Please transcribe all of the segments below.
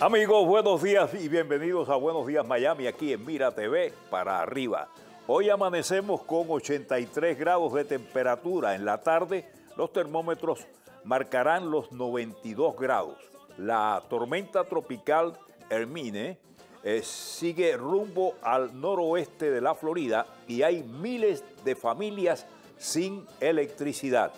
Amigos, buenos días y bienvenidos a Buenos Días Miami aquí en Mira TV para arriba. Hoy amanecemos con 83 grados de temperatura. En la tarde los termómetros marcarán los 92 grados. La tormenta tropical Hermine eh, sigue rumbo al noroeste de la Florida y hay miles de familias sin electricidad.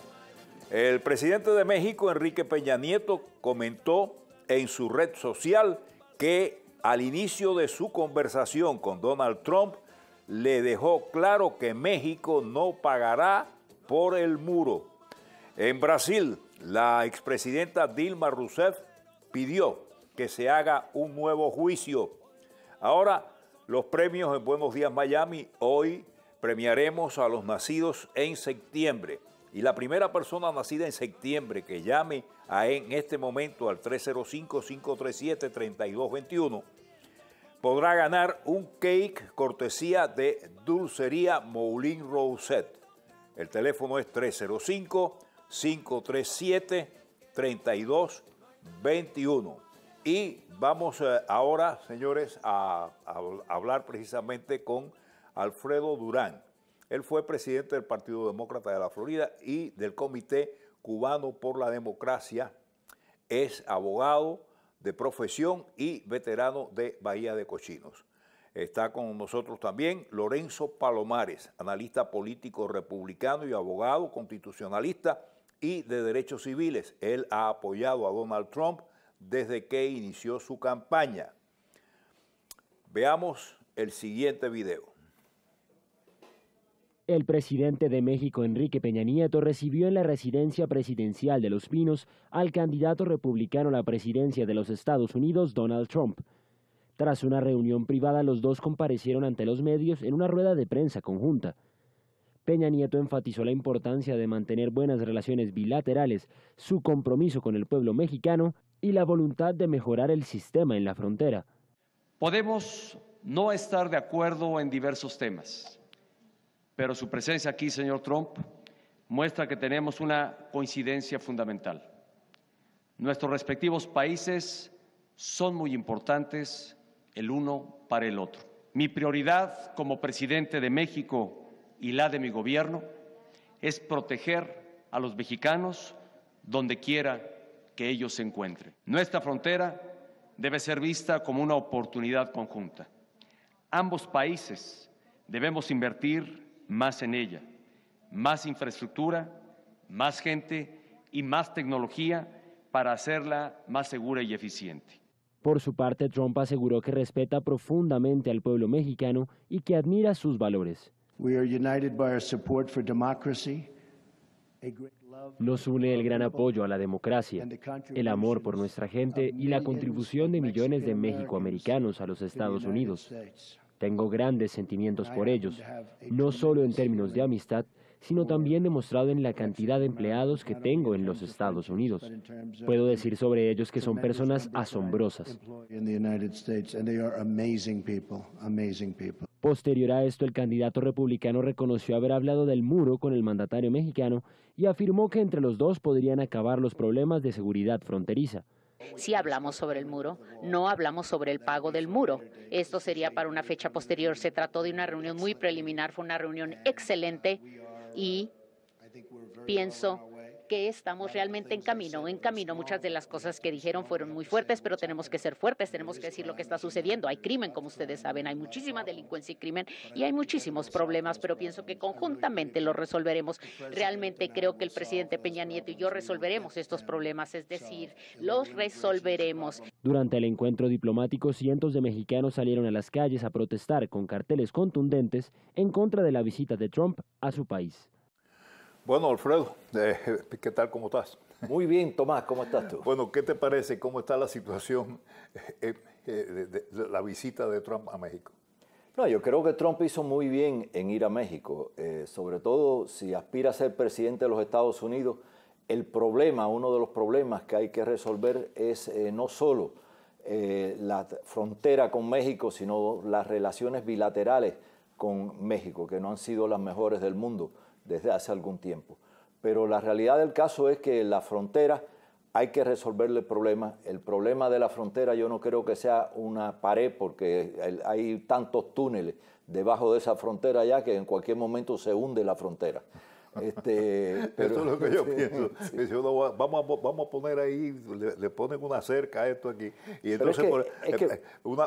El presidente de México, Enrique Peña Nieto, comentó en su red social que al inicio de su conversación con Donald Trump le dejó claro que México no pagará por el muro. En Brasil, la expresidenta Dilma Rousseff pidió que se haga un nuevo juicio. Ahora, los premios en Buenos Días Miami, hoy premiaremos a los nacidos en septiembre. Y la primera persona nacida en septiembre que llame en este momento al 305-537-3221 podrá ganar un cake cortesía de Dulcería Moulin Rosette. El teléfono es 305-537-3221. Y vamos eh, ahora, señores, a hablar precisamente con Alfredo Durán. Él fue presidente del Partido Demócrata de la Florida y del Comité Cubano por la Democracia. Es abogado de profesión y veterano de Bahía de Cochinos. Está con nosotros también Lorenzo Palomares, analista político republicano y abogado constitucionalista y de derechos civiles. Él ha apoyado a Donald Trump desde que inició su campaña. Veamos el siguiente video. El presidente de México, Enrique Peña Nieto, recibió en la residencia presidencial de Los Pinos al candidato republicano a la presidencia de los Estados Unidos, Donald Trump. Tras una reunión privada, los dos comparecieron ante los medios en una rueda de prensa conjunta. Peña Nieto enfatizó la importancia de mantener buenas relaciones bilaterales, su compromiso con el pueblo mexicano y la voluntad de mejorar el sistema en la frontera. Podemos no estar de acuerdo en diversos temas pero su presencia aquí, señor Trump, muestra que tenemos una coincidencia fundamental. Nuestros respectivos países son muy importantes el uno para el otro. Mi prioridad como presidente de México y la de mi gobierno es proteger a los mexicanos donde quiera que ellos se encuentren. Nuestra frontera debe ser vista como una oportunidad conjunta. Ambos países debemos invertir más en ella, más infraestructura, más gente y más tecnología para hacerla más segura y eficiente. Por su parte, Trump aseguró que respeta profundamente al pueblo mexicano y que admira sus valores. Nos une el gran apoyo a la democracia, el amor por nuestra gente y la contribución de millones de mexicoamericanos a los Estados Unidos. Tengo grandes sentimientos por ellos, no solo en términos de amistad, sino también demostrado en la cantidad de empleados que tengo en los Estados Unidos. Puedo decir sobre ellos que son personas asombrosas. Posterior a esto, el candidato republicano reconoció haber hablado del muro con el mandatario mexicano y afirmó que entre los dos podrían acabar los problemas de seguridad fronteriza si hablamos sobre el muro, no hablamos sobre el pago del muro. Esto sería para una fecha posterior. Se trató de una reunión muy preliminar, fue una reunión excelente y pienso que estamos realmente en camino. En camino, muchas de las cosas que dijeron fueron muy fuertes, pero tenemos que ser fuertes, tenemos que decir lo que está sucediendo. Hay crimen, como ustedes saben, hay muchísima delincuencia y crimen y hay muchísimos problemas, pues, pero pienso que conjuntamente los resolveremos. Realmente creo que el presidente Peña Nieto y yo resolveremos estos problemas, es decir, los resolveremos. Durante el encuentro diplomático, cientos de mexicanos salieron a las calles a protestar con carteles contundentes en contra de la visita de Trump a su país. Bueno, Alfredo, eh, ¿qué tal? ¿Cómo estás? Muy bien, Tomás, ¿cómo estás tú? Bueno, ¿qué te parece? ¿Cómo está la situación eh, eh, de, la visita de Trump a México? No, yo creo que Trump hizo muy bien en ir a México, sobre todo si aspira a ser presidente de los Estados Unidos. El problema, uno de los problemas que hay que resolver es no solo la frontera con México, sino las relaciones bilaterales con México, que no han sido las mejores del mundo desde hace algún tiempo. Pero la realidad del caso es que la frontera hay que resolverle el problema. El problema de la frontera yo no creo que sea una pared porque hay tantos túneles debajo de esa frontera allá que en cualquier momento se hunde la frontera. Este, Eso es lo que yo pienso. vamos, a, vamos a poner ahí, le, ponen una cerca a esto aquí. Y entonces eh,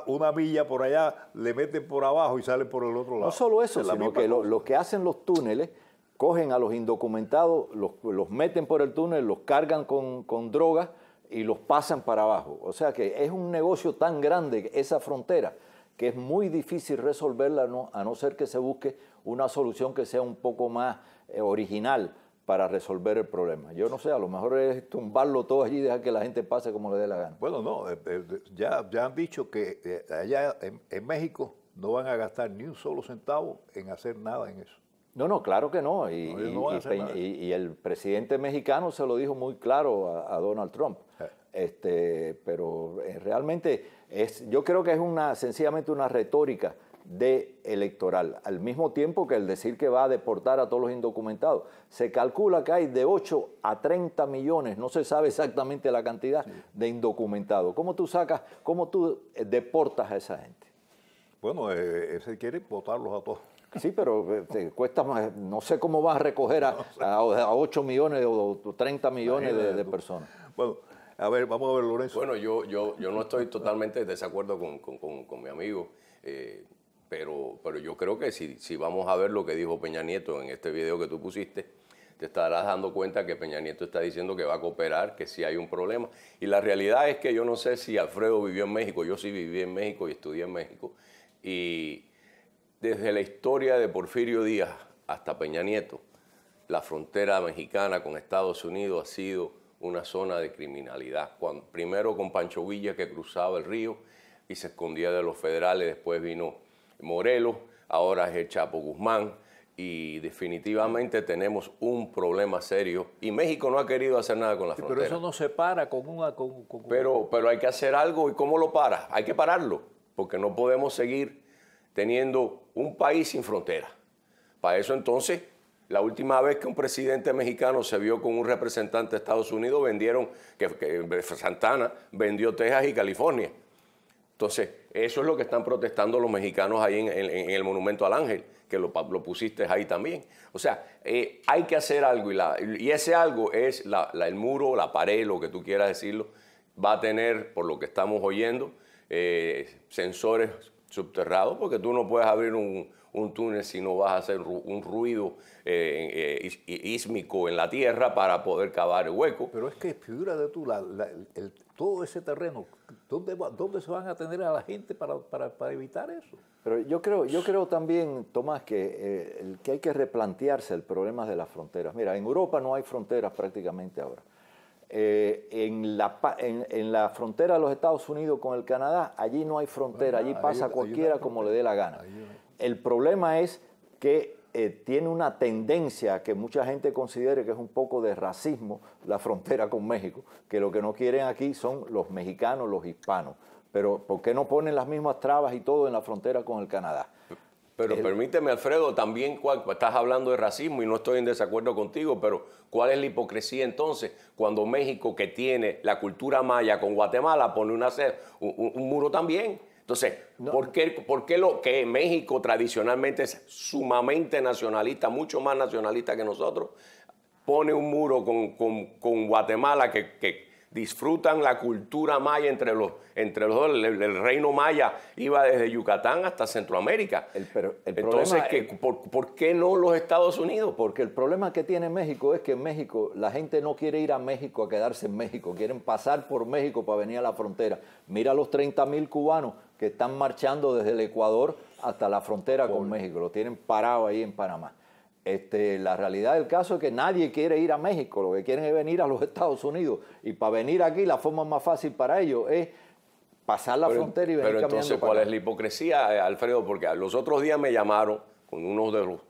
una, milla por allá le meten por abajo y sale por el otro lado. No solo eso, sino que lo, los que hacen los túneles cogen a los indocumentados, los, meten por el túnel, los cargan con, drogas y los pasan para abajo. O sea que es un negocio tan grande esa frontera que es muy difícil resolverla a no ser que se busque una solución que sea un poco más eh, original para resolver el problema. Yo no sé, a lo mejor es tumbarlo todo allí y dejar que la gente pase como le dé la gana. Bueno, no, eh, eh, ya, ya han dicho que allá en México no van a gastar ni un solo centavo en hacer nada en eso. No, no, claro que no. Y, el presidente mexicano se lo dijo muy claro a, Donald Trump. Este, pero eh, realmente es, yo creo que es una, sencillamente una retórica de electoral, al mismo tiempo que el decir que va a deportar a todos los indocumentados. Se calcula que hay de 8 a 30 millones, no se sabe exactamente la cantidad, de indocumentados. ¿Cómo tú sacas, cómo tú eh, deportas a esa gente? Bueno, eh, se quiere votarlos a todos. Sí, pero eh, te cuesta más. No sé cómo vas a recoger a, 8 millones o 30 millones de, personas. Bueno, a ver, vamos a ver, Lorenzo. Bueno, yo, yo, yo no estoy totalmente de desacuerdo con, mi amigo. Eh, pero, pero yo creo que si, si vamos a ver lo que dijo Peña Nieto en este video que tú pusiste, te estarás dando cuenta que Peña Nieto está diciendo que va a cooperar, que sí hay un problema. Y la realidad es que yo no sé si Alfredo vivió en México, yo sí viví en México y estudié en México. Y, desde la historia de Porfirio Díaz hasta Peña Nieto, la frontera mexicana con Estados Unidos ha sido una zona de criminalidad. primero con Pancho Villa que cruzaba el río y se escondía de los federales, después vino Morelos, ahora es el Chapo Guzmán y definitivamente tenemos un problema serio y México no ha querido hacer nada con la frontera. Pero eso no se para con una... pero, pero hay que hacer algo y ¿cómo lo para? Hay que pararlo porque no podemos seguir teniendo un país sin frontera. Para eso entonces, la última vez que un presidente mexicano se vio con un representante de Estados Unidos, vendieron, que, Santana vendió Texas y California. Entonces, eso es lo que están protestando los mexicanos ahí en, el Monumento al Ángel, que lo, lo pusiste ahí también. O sea, eh, hay que hacer algo y, ese algo es el muro, la pared, lo que tú quieras decirlo, va a tener, por lo que estamos oyendo, eh, sensores subterrado, porque tú no puedes abrir un, un túnel si no vas a hacer un ruido eh, eh en la tierra para poder cavar el hueco. Pero es que de tú, la, el, todo ese terreno, ¿dónde, ¿dónde, se van a tener a la gente para, para, para, evitar eso? Pero yo creo, yo creo también, Tomás, que, eh, que hay que replantearse el problema de las fronteras. Mira, en Europa no hay fronteras prácticamente ahora. Eh, en, la, frontera de los Estados Unidos con el Canadá, allí no hay frontera, allí pasa cualquiera como le dé la gana. El problema es que eh, tiene una tendencia que mucha gente considere que es un poco de racismo la frontera con México, que lo que no quieren aquí son los mexicanos, los hispanos. Pero ¿por qué no ponen las mismas trabas y todo en la frontera con el Canadá? Pero permíteme, Alfredo, también estás hablando de racismo y no estoy en desacuerdo contigo, pero ¿cuál es la hipocresía entonces cuando México, que tiene la cultura maya con Guatemala, pone una, un, muro también? Entonces, ¿por, qué, ¿por lo que México tradicionalmente es sumamente nacionalista, mucho más nacionalista que nosotros, pone un muro con, con Guatemala que, que disfrutan la cultura maya entre los, entre los dos. El, reino maya iba desde Yucatán hasta Centroamérica. pero, Entonces, por, qué no los Estados Unidos? Porque el problema que tiene México es que en México la gente no quiere ir a México a quedarse en México, quieren pasar por México para venir a la frontera. Mira los 30.000 cubanos que están marchando desde el Ecuador hasta la frontera con México, lo tienen parado ahí en Panamá. Este, la realidad del caso es que nadie quiere ir a México, lo que quieren es venir a los Estados Unidos. Y para venir aquí, la forma más fácil para ellos es pasar la frontera y venir Pero entonces, ¿cuál es la hipocresía, eh, Alfredo? Porque los otros días me llamaron con unos de los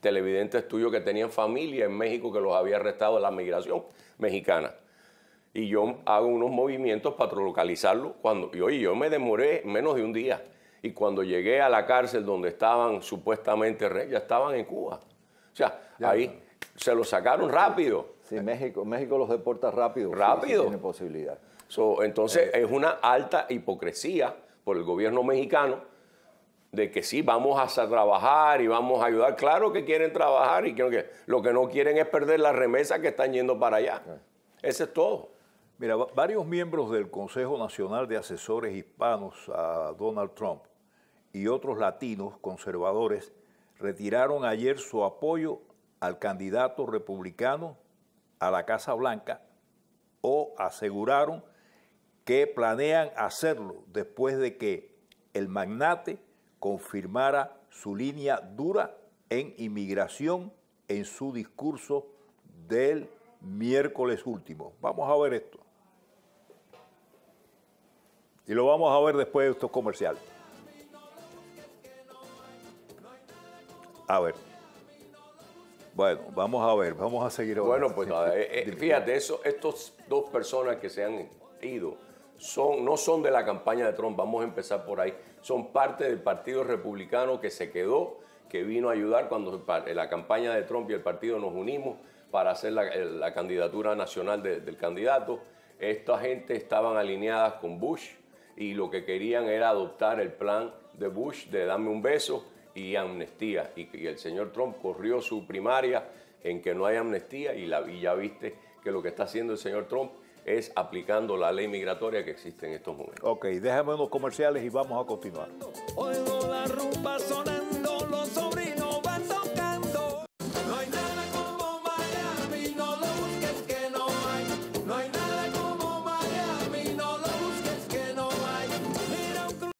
televidentes tuyos que tenían familia en México que los había arrestado de la migración mexicana. Y yo hago unos movimientos para localizarlo. Cuando, y oye, yo me demoré menos de un día y cuando llegué a la cárcel donde estaban supuestamente ya estaban en Cuba. O sea, ahí se los sacaron rápido. Sí, México, México los deporta rápido. Rápido. Sí, tiene posibilidad. entonces eh. es una alta hipocresía por el gobierno mexicano de que sí, vamos a trabajar y vamos a ayudar. Claro que quieren trabajar y que lo que no quieren es perder la remesa que están yendo para allá. Eh. Ese es todo. Mira, varios miembros del Consejo Nacional de Asesores Hispanos a Donald Trump y otros latinos conservadores retiraron ayer su apoyo al candidato republicano a la Casa Blanca o aseguraron que planean hacerlo después de que el magnate confirmara su línea dura en inmigración en su discurso del miércoles último. Vamos a ver esto. Y lo vamos a ver después de estos comerciales. A ver. Bueno, vamos a ver, vamos a seguir Bueno, pues eh, eh, fíjate, eso, estos dos personas que se han ido son, no son de la campaña de Trump, vamos a empezar por ahí, son parte del Partido Republicano que se quedó, que vino a ayudar cuando eh, la campaña de Trump y el partido nos unimos para hacer la, candidatura nacional del candidato. Esta gente estaban alineadas con Bush y lo que querían era adoptar el plan de Bush de darme un beso y amnistía. Y, el señor Trump corrió su primaria en que no hay amnistía y, la, y ya viste que lo que está haciendo el señor Trump es aplicando la ley migratoria que existe en estos momentos. Ok, déjame los comerciales y vamos a continuar.